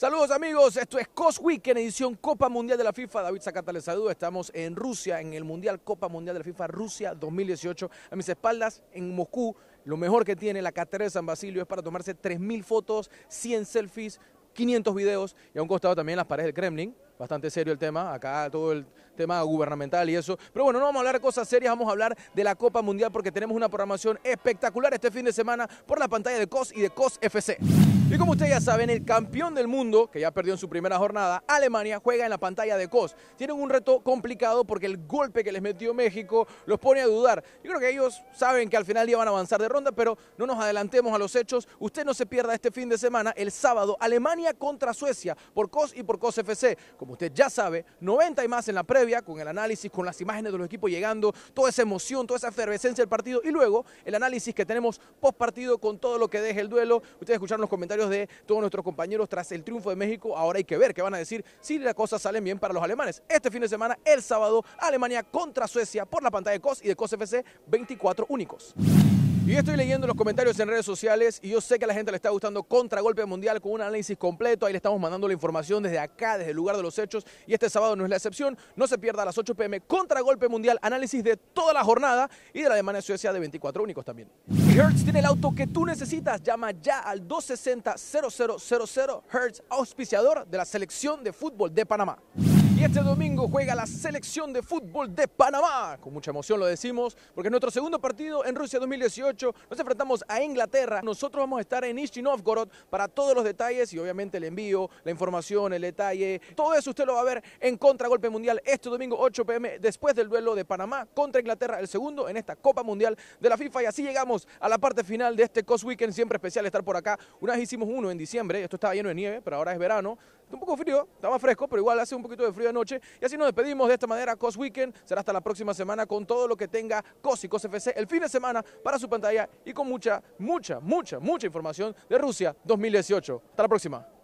Saludos amigos, esto es Cos en edición Copa Mundial de la FIFA. David Zacata les saluda, estamos en Rusia, en el Mundial Copa Mundial de la FIFA Rusia 2018. A mis espaldas, en Moscú, lo mejor que tiene la Catedral de San Basilio es para tomarse 3.000 fotos, 100 selfies, 500 videos y a un costado también las paredes del Kremlin bastante serio el tema, acá todo el tema gubernamental y eso. Pero bueno, no vamos a hablar de cosas serias, vamos a hablar de la Copa Mundial porque tenemos una programación espectacular este fin de semana por la pantalla de COS y de COS FC. Y como ustedes ya saben, el campeón del mundo, que ya perdió en su primera jornada, Alemania, juega en la pantalla de COS. Tienen un reto complicado porque el golpe que les metió México los pone a dudar. Yo creo que ellos saben que al final ya van a avanzar de ronda, pero no nos adelantemos a los hechos. Usted no se pierda este fin de semana, el sábado, Alemania contra Suecia, por COS y por COS FC. Como usted ya sabe, 90 y más en la previa, con el análisis, con las imágenes de los equipos llegando, toda esa emoción, toda esa efervescencia del partido y luego el análisis que tenemos post partido con todo lo que deje el duelo. Ustedes escucharon los comentarios de todos nuestros compañeros tras el triunfo de México. Ahora hay que ver qué van a decir si las cosas salen bien para los alemanes. Este fin de semana, el sábado, Alemania contra Suecia por la pantalla de COS y de COS FC 24 únicos. Y estoy leyendo los comentarios en redes sociales y yo sé que a la gente le está gustando Contragolpe Mundial con un análisis completo. Ahí le estamos mandando la información desde acá, desde el lugar de los hechos. Y este sábado no es la excepción. No se pierda a las 8 pm Contragolpe Mundial, análisis de toda la jornada y de la de Suecia de 24 únicos también. Hertz tiene el auto que tú necesitas. Llama ya al 260-0000 Hertz, auspiciador de la selección de fútbol de Panamá. Y este domingo juega la selección de fútbol de Panamá. Con mucha emoción lo decimos, porque en nuestro segundo partido en Rusia 2018 nos enfrentamos a Inglaterra. Nosotros vamos a estar en Novgorod para todos los detalles y obviamente el envío, la información, el detalle. Todo eso usted lo va a ver en Contragolpe Mundial este domingo 8 pm después del duelo de Panamá contra Inglaterra, el segundo en esta Copa Mundial de la FIFA. Y así llegamos a la parte final de este Cos Weekend. Siempre especial estar por acá. Una vez hicimos uno en diciembre, esto estaba lleno de nieve, pero ahora es verano un poco frío, está más fresco, pero igual hace un poquito de frío noche Y así nos despedimos de esta manera. COS Weekend será hasta la próxima semana con todo lo que tenga COS y COS FC el fin de semana para su pantalla y con mucha, mucha, mucha, mucha información de Rusia 2018. Hasta la próxima.